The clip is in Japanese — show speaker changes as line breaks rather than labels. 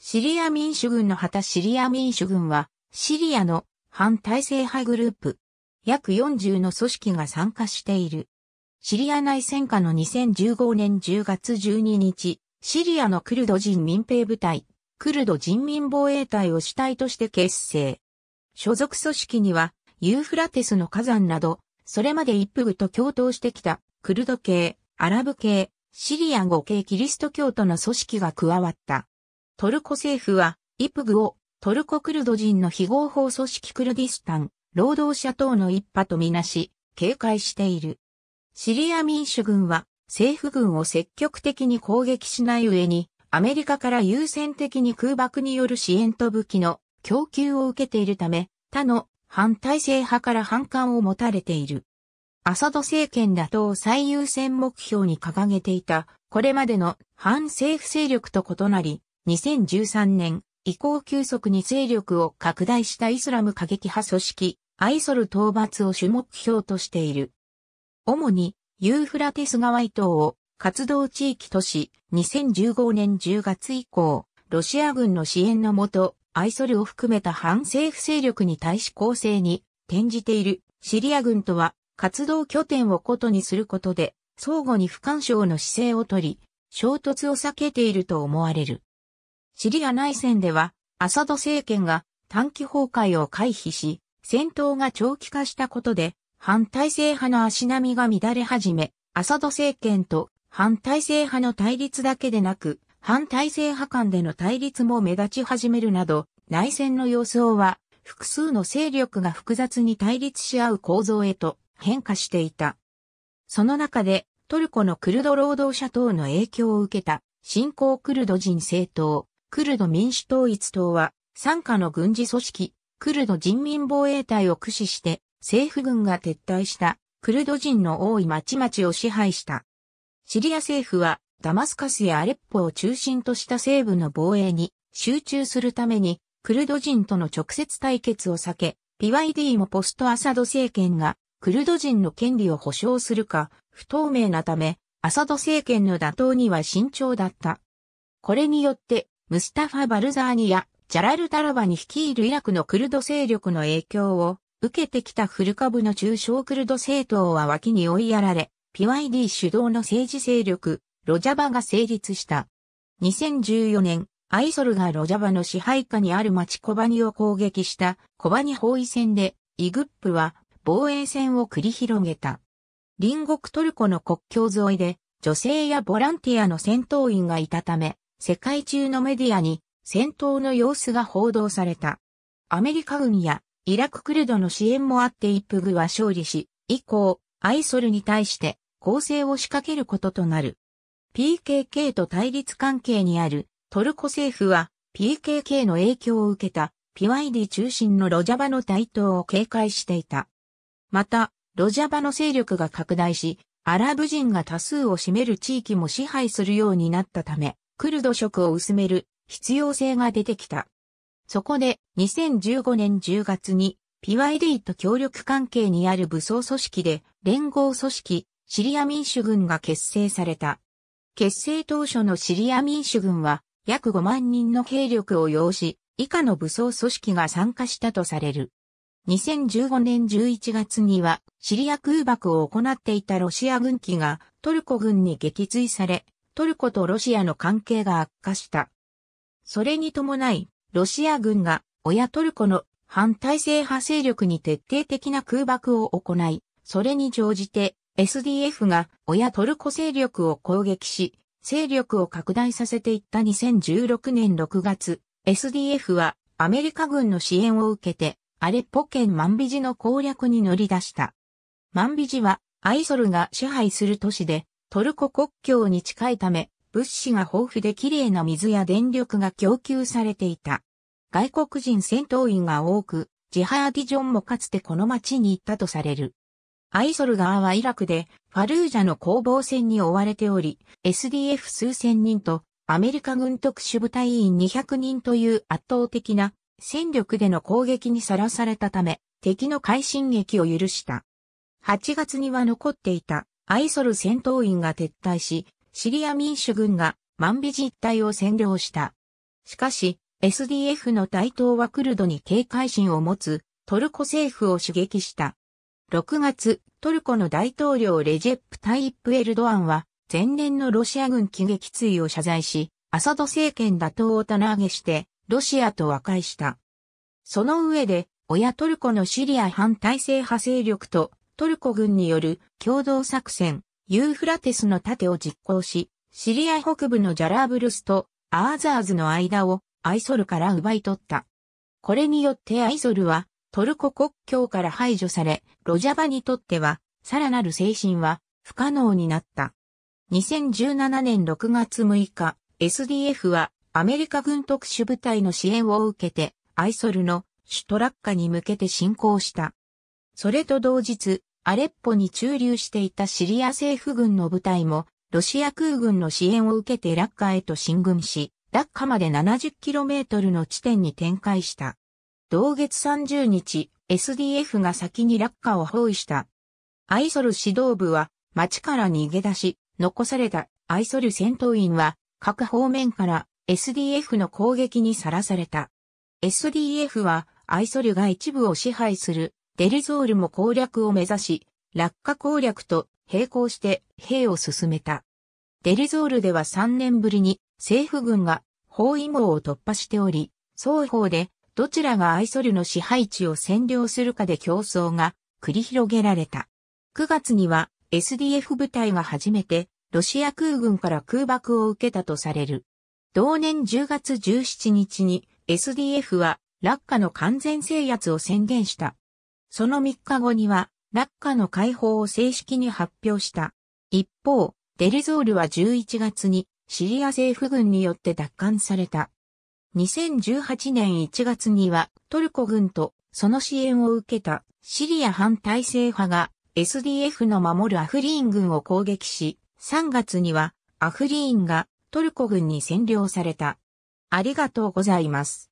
シリア民主軍の旗シリア民主軍は、シリアの反体制派グループ、約40の組織が参加している。シリア内戦下の2015年10月12日、シリアのクルド人民兵部隊、クルド人民防衛隊を主体として結成。所属組織には、ユーフラテスの火山など、それまで一部と共闘してきた、クルド系、アラブ系、シリア語系キリスト教徒の組織が加わった。トルコ政府は、イプグをトルコクルド人の非合法組織クルディスタン、労働者等の一派とみなし、警戒している。シリア民主軍は、政府軍を積極的に攻撃しない上に、アメリカから優先的に空爆による支援と武器の供給を受けているため、他の反体制派から反感を持たれている。アサド政権打倒最優先目標に掲げていた、これまでの反政府勢力と異なり、2013年、以降急速に勢力を拡大したイスラム過激派組織、アイソル討伐を主目標としている。主に、ユーフラテス川伊島を活動地域とし、2015年10月以降、ロシア軍の支援のもと、アイソルを含めた反政府勢力に対し攻勢に転じているシリア軍とは活動拠点をことにすることで相互に不干渉の姿勢をとり、衝突を避けていると思われる。シリア内戦では、アサド政権が短期崩壊を回避し、戦闘が長期化したことで、反体制派の足並みが乱れ始め、アサド政権と反体制派の対立だけでなく、反体制派間での対立も目立ち始めるなど、内戦の様相は、複数の勢力が複雑に対立し合う構造へと変化していた。その中で、トルコのクルド労働者等の影響を受けた、新興クルド人政党、クルド民主統一党は、傘下の軍事組織、クルド人民防衛隊を駆使して、政府軍が撤退したクルド人の多い町々を支配した。シリア政府はダマスカスやアレッポを中心とした西部の防衛に集中するためにクルド人との直接対決を避け、PYD もポストアサド政権がクルド人の権利を保障するか不透明なため、アサド政権の打倒には慎重だった。これによってムスタファ・バルザーニやジャラル・タラバに率いるイラクのクルド勢力の影響を受けてきたフルカブの中小クルド政党は脇に追いやられ、PYD 主導の政治勢力、ロジャバが成立した。2014年、アイソルがロジャバの支配下にある町コバニを攻撃したコバニ包囲戦で、イグップは防衛戦を繰り広げた。隣国トルコの国境沿いで、女性やボランティアの戦闘員がいたため、世界中のメディアに戦闘の様子が報道された。アメリカ軍やイラククルドの支援もあってイップグは勝利し、以降、アイソルに対して攻勢を仕掛けることとなる。PKK と対立関係にあるトルコ政府は PKK の影響を受けたピワイディ中心のロジャバの台頭を警戒していた。また、ロジャバの勢力が拡大し、アラブ人が多数を占める地域も支配するようになったため、クルド色を薄める必要性が出てきた。そこで2015年10月に PYD と協力関係にある武装組織で連合組織シリア民主軍が結成された。結成当初のシリア民主軍は約5万人の兵力を要し、以下の武装組織が参加したとされる。2015年11月にはシリア空爆を行っていたロシア軍機がトルコ軍に撃墜され、トルコとロシアの関係が悪化した。それに伴い、ロシア軍が親トルコの反体制派勢力に徹底的な空爆を行い、それに乗じて SDF が親トルコ勢力を攻撃し、勢力を拡大させていった2016年6月、SDF はアメリカ軍の支援を受けて、アレッポ県マンビジの攻略に乗り出した。マンビジはアイソルが支配する都市で、トルコ国境に近いため、物資が豊富で綺麗な水や電力が供給されていた。外国人戦闘員が多く、ジハーディジョンもかつてこの町に行ったとされる。アイソル側はイラクでファルージャの攻防戦に追われており、SDF 数千人とアメリカ軍特殊部隊員200人という圧倒的な戦力での攻撃にさらされたため、敵の快進撃を許した。8月には残っていたアイソル戦闘員が撤退し、シリア民主軍が万美実態を占領した。しかし、SDF の台頭はクルドに警戒心を持つトルコ政府を刺激した。6月、トルコの大統領レジェップ・タイップ・エルドアンは、前年のロシア軍喜劇墜を謝罪し、アサド政権打倒を棚上げして、ロシアと和解した。その上で、親トルコのシリア反体制派勢力とトルコ軍による共同作戦、ユーフラテスの盾を実行し、シリア北部のジャラーブルスとアーザーズの間をアイソルから奪い取った。これによってアイソルはトルコ国境から排除され、ロジャバにとってはさらなる精神は不可能になった。2017年6月6日、SDF はアメリカ軍特殊部隊の支援を受けてアイソルの首都落下に向けて進行した。それと同日、アレッポに駐留していたシリア政府軍の部隊も、ロシア空軍の支援を受けてラッカへと進軍し、ラッカまで 70km の地点に展開した。同月30日、SDF が先にラッカを包囲した。アイソル指導部は町から逃げ出し、残されたアイソル戦闘員は各方面から SDF の攻撃にさらされた。SDF はアイソルが一部を支配するデルゾールも攻略を目指し、落下攻略と並行して兵を進めた。デルゾールでは3年ぶりに政府軍が包囲網を突破しており、双方でどちらがアイソルの支配地を占領するかで競争が繰り広げられた。9月には SDF 部隊が初めてロシア空軍から空爆を受けたとされる。同年10月17日に SDF は落下の完全制圧を宣言した。その3日後には、落下の解放を正式に発表した。一方、デルゾールは11月にシリア政府軍によって奪還された。2018年1月にはトルコ軍とその支援を受けたシリア反体制派が SDF の守るアフリーン軍を攻撃し、3月にはアフリーンがトルコ軍に占領された。ありがとうございます。